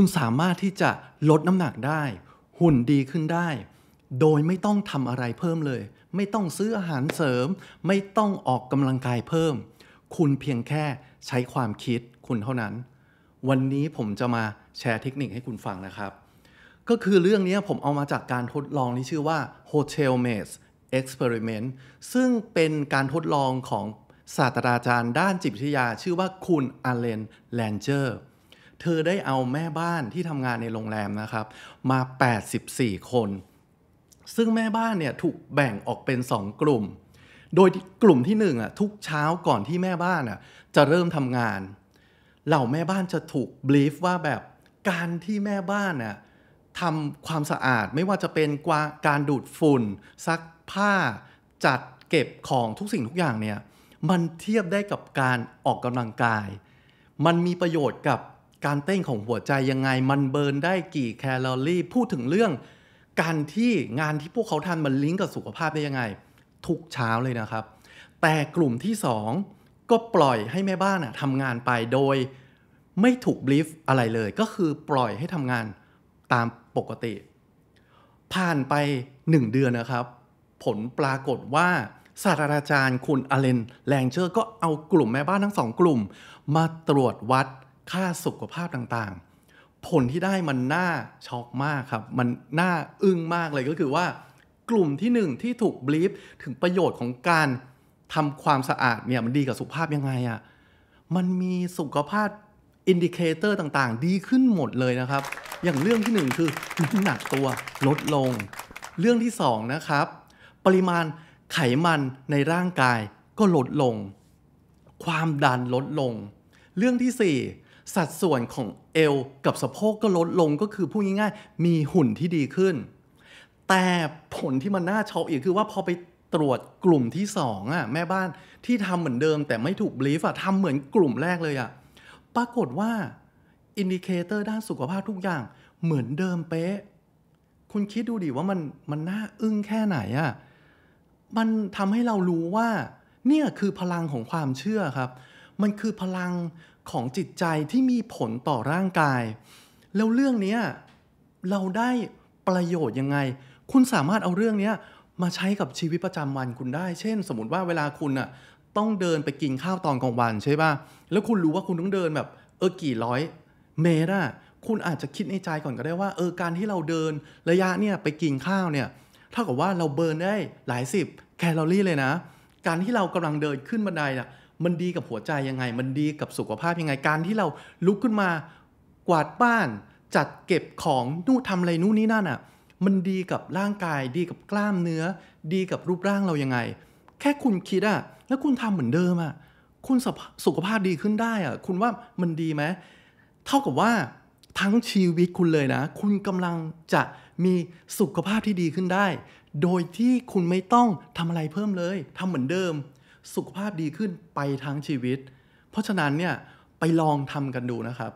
คุณสามารถที่จะลดน้ำหนักได้ หุ่นดีขึ้นได้ โดยไม่ต้องทำอะไรเพิ่มเลย ไม่ต้องซื้ออาหารเสริม ไม่ต้องออกกำลังกายเพิ่ม คุณเพียงแค่ใช้ความคิดคุณเท่านั้น วันนี้ผมจะมาแชร์เทคนิคให้คุณฟังนะครับ ก็คือเรื่องนี้ผมเอามาจากการทดลองที่ชื่อว่า Hotel m a t e Experiment ซึ่งเป็นการทดลองของศาสตราจารย์ด้านจิตวิทยาชื่อว่าคุณอาเลนแลนเจอร์เธอได้เอาแม่บ้านที่ทำงานในโรงแรมนะครับ มา 84 คน ซึ่งแม่บ้านเนี่ยถูกแบ่งออกเป็น 2 กลุ่ม โดยกลุ่มที่1อ่ะ ทุกเช้าก่อนที่แม่บ้านอ่ะ จะเริ่มทำงาน เหล่าแม่บ้านจะถูกบลีฟว่าแบบการที่แม่บ้านอ่ะทำความสะอาดไม่ว่าจะเป็นการดูดฝุ่นซักผ้าจัดเก็บของทุกสิ่งทุกอย่างเนี่ยมันเทียบได้กับการออกกำลังกาย มันมีประโยชน์กับการเต้นของหัวใจยังไง มันเบิร์นได้กี่แคลอรี่ พูดถึงเรื่องการที่งานที่พวกเขาทำมันลิงก์กับสุขภาพได้ยังไง ทุกเช้าเลยนะครับ แต่กลุ่มที่ 2 ก็ปล่อยให้แม่บ้านทำงานไปโดยไม่ถูกบลิฟอะไรเลย ก็คือปล่อยให้ทำงานตามปกติ ผ่านไป 1 เดือนนะครับ ผลปรากฏว่าศาสตราจารย์คุณอเลนแลงเชอร์ก็เอากลุ่มแม่บ้านทั้งสองกลุ่มมาตรวจวัดค่าสุขภาพต่างๆ ผลที่ได้มันน่าช็อกมากครับ มันน่าอึ้งมากเลยก็คือว่ากลุ่มที่ 1 ที่ถูกบลิฟถึงประโยชน์ของการ ทำความสะอาดเนี่ยมันดีกับสุขภาพยังไงอะ่ะ มันมีสุขภาพอินดิเคเตอร์ต่างๆดีขึ้นหมดเลยนะครับ อย่างเรื่องที่ 1 คือน้ำหนักตัวลดลง เรื่องที่ 2 นะครับ ปริมาณไขมันในร่างกายก็ลดลง ความดันลดลง เรื่องที่4สัดส่วนของเอวกับสะโพกก็ลดลงก็คือพูดง่ายๆ มีหุ่นที่ดีขึ้น แต่ผลที่มันน่าช็อกอีกคือว่าพอไปตรวจกลุ่มที่2อ่ะแม่บ้านที่ทำเหมือนเดิมแต่ไม่ถูกบลีฟอ่ะทำเหมือนกลุ่มแรกเลยอ่ะปรากฏว่าอินดิเคเตอร์ด้านสุขภาพทุกอย่างเหมือนเดิมเป๊ะ คุณคิดดูดิว่ามันมันน่าอึ้งแค่ไหนอ่ะมันทำให้เรารู้ว่าเนี่ยคือพลังของความเชื่อครับ มันคือพลังของจิตใจที่มีผลต่อร่างกาย แล้วเรื่องนี้เราได้ประโยชน์ยังไง คุณสามารถเอาเรื่องนี้มาใช้กับชีวิตประจำวันคุณได้ เช่น สมมติว่าเวลาคุณอะต้องเดินไปกินข้าวตอนกลางวันใช่ป่ะแล้วคุณรู้ว่าคุณต้องเดินแบบเออกี่ร้อย เมตรอ่ะคุณอาจจะคิดในใจก่อนก็ได้ว่า เออการที่เราเดินระยะเนี่ยไปกินข้าวเนี่ยเท่ากับว่าเราเบิร์นได้หลายสิบแคลอรี่เลยนะ การที่เรากำลังเดินขึ้นบันไดน่ะมันดีกับหัวใจยังไง มันดีกับสุขภาพยังไง การที่เราลุกขึ้นมากวาดบ้านจัดเก็บของนู่นทำอะไรนู่นนี่นั่นอะ่ะ มันดีกับร่างกายดีกับกล้ามเนื้อ ดีกับรูปร่างเรายังไง แค่คุณคิดอะ่ะแล้วคุณทำเหมือนเดิมอะ่ะ คุณสุขภาพดีขึ้นได้อะ่ะ คุณว่ามันดีไหม เท่ากับว่าทั้งชีวิตคุณเลยนะ คุณกำลังจะมีสุขภาพที่ดีขึ้นได้ โดยที่คุณไม่ต้องทำอะไรเพิ่มเลยทำเหมือนเดิมสุขภาพดีขึ้นไปทั้งชีวิต เพราะฉะนั้นเนี่ยไปลองทำกันดูนะครับ